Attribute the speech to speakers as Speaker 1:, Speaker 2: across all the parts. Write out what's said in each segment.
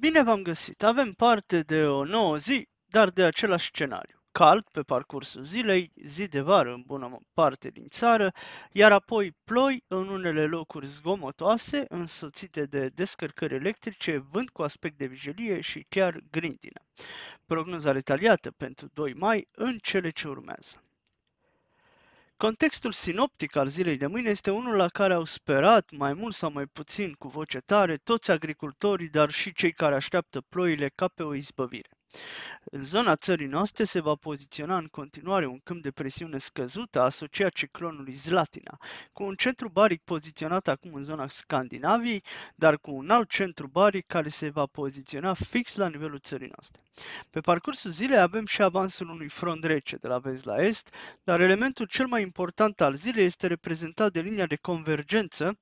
Speaker 1: Bine v-am găsit! Avem parte de o nouă zi, dar de același scenariu. Cald pe parcursul zilei, zi de vară în bună parte din țară, iar apoi ploi în unele locuri zgomotoase, însoțite de descărcări electrice, vânt cu aspect de vigilie și chiar grindină. Prognoza retaliată pentru 2 mai în cele ce urmează. Contextul sinoptic al zilei de mâine este unul la care au sperat, mai mult sau mai puțin, cu voce tare, toți agricultorii, dar și cei care așteaptă ploile ca pe o izbăvire. În zona țării noastre se va poziționa în continuare un câmp de presiune scăzută asociat ciclonului Zlatina, cu un centru baric poziționat acum în zona Scandinaviei, dar cu un alt centru baric care se va poziționa fix la nivelul țării noastre. Pe parcursul zilei avem și avansul unui front rece de la vest la est, dar elementul cel mai important al zilei este reprezentat de linia de convergență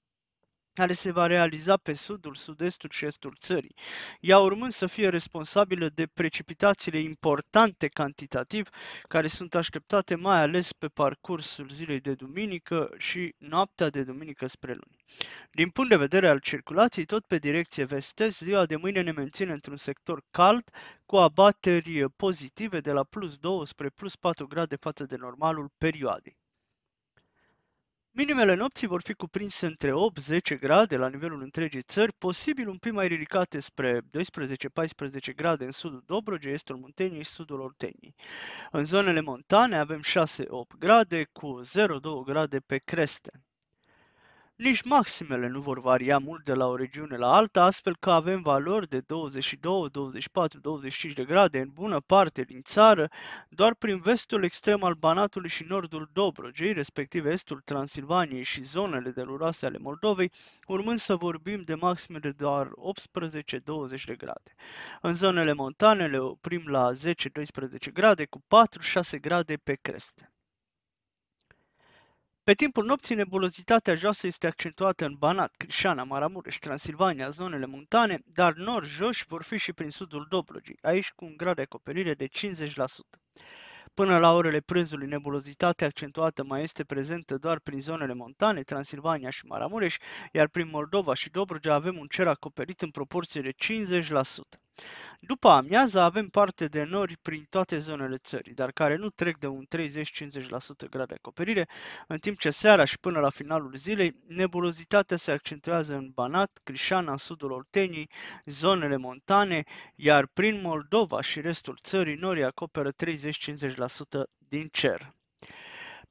Speaker 1: care se va realiza pe sudul, sud-estul și estul țării, ea urmând să fie responsabilă de precipitațiile importante cantitativ care sunt așteptate mai ales pe parcursul zilei de duminică și noaptea de duminică spre luni. Din punct de vedere al circulației, tot pe direcție vest-est, ziua de mâine ne menține într-un sector cald, cu abateri pozitive de la plus 2 spre plus 4 grade față de normalul perioadei. Minimele nopții vor fi cuprinse între 8-10 grade la nivelul întregii țări, posibil un pic mai ridicate spre 12-14 grade în sudul Dobrogei, estul Munteniei și sudul Orteniei. În zonele montane avem 6-8 grade cu 0-2 grade pe creste. Nici maximele nu vor varia mult de la o regiune la alta, astfel că avem valori de 22, 24, 25 de grade în bună parte din țară, doar prin vestul extrem al Banatului și nordul Dobrogei, respectiv estul Transilvaniei și zonele de luroase ale Moldovei, urmând să vorbim de maxime de doar 18-20 de grade. În zonele montane le oprim la 10-12 grade, cu 4-6 grade pe creste. Pe timpul nopții, nebulozitatea joasă este accentuată în Banat, Crișana, Maramureș, Transilvania, zonele montane, dar nori joși vor fi și prin sudul Dobrogei, aici cu un grad de acoperire de 50%. Până la orele prânzului, nebulozitatea accentuată mai este prezentă doar prin zonele montane, Transilvania și Maramureș, iar prin Moldova și Dobrogea avem un cer acoperit în proporție de 50%. După amiază avem parte de nori prin toate zonele țării, dar care nu trec de un 30-50% grade acoperire, în timp ce seara și până la finalul zilei, nebulozitatea se accentuează în Banat, Crișana, în sudul Olteniei, zonele montane, iar prin Moldova și restul țării norii acoperă 30-50% din cer.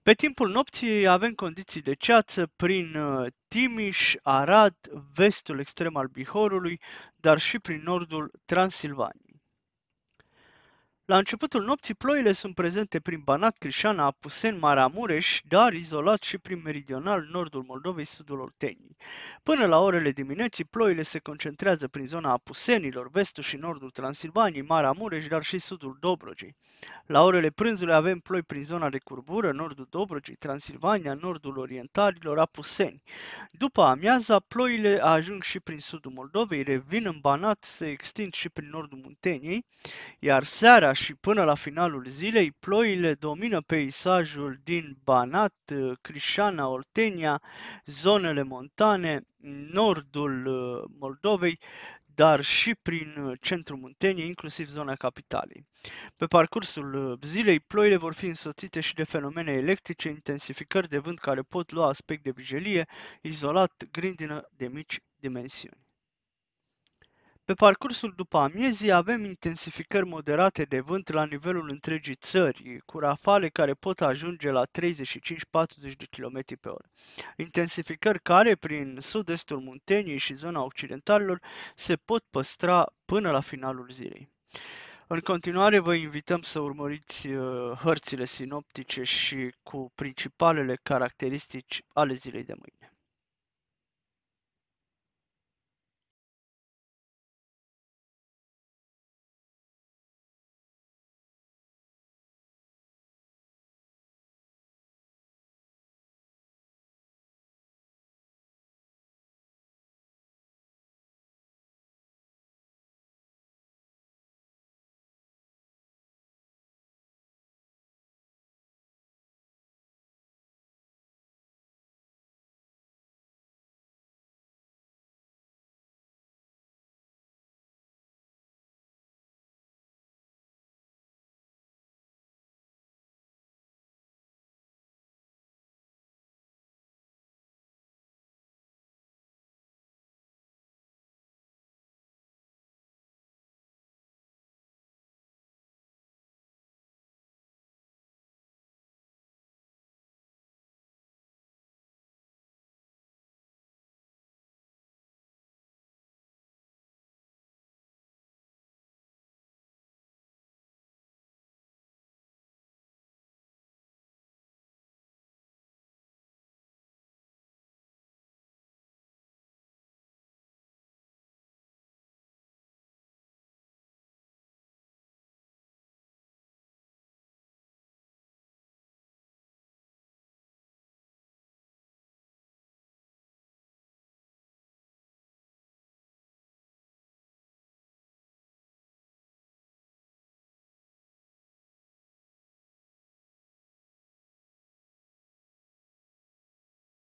Speaker 1: Pe timpul nopții avem condiții de ceață prin uh, Timiș, Arad, vestul extrem al Bihorului, dar și prin nordul Transilvaniei. La începutul nopții, ploile sunt prezente prin Banat, Crișana, Apuseni, Maramureș, dar izolat și prin meridional nordul Moldovei, sudul Olteniei. Până la orele dimineții, ploile se concentrează prin zona Apusenilor, vestul și nordul Transilvaniei, Maramureș, dar și sudul Dobrogei. La orele prânzului avem ploi prin zona de curbură, nordul Dobrogei, Transilvania, nordul Orientalilor, Apuseni. După amiaza, ploile ajung și prin sudul Moldovei, revin în Banat, se extind și prin nordul Munteniei, iar seara și până la finalul zilei, ploile domină peisajul din Banat, Crișana, Oltenia, zonele montane, nordul uh, Moldovei, dar și prin uh, centrul Munteniei, inclusiv zona capitalei. Pe parcursul uh, zilei, ploile vor fi însoțite și de fenomene electrice, intensificări de vânt care pot lua aspect de vijelie, izolat, grindină de mici dimensiuni. Pe parcursul după amiezii avem intensificări moderate de vânt la nivelul întregii țări, cu rafale care pot ajunge la 35-40 de km pe oră. Intensificări care, prin sud-estul Munteniei și zona occidentalilor, se pot păstra până la finalul zilei. În continuare, vă invităm să urmăriți uh, hărțile sinoptice și cu principalele caracteristici ale zilei de mâine.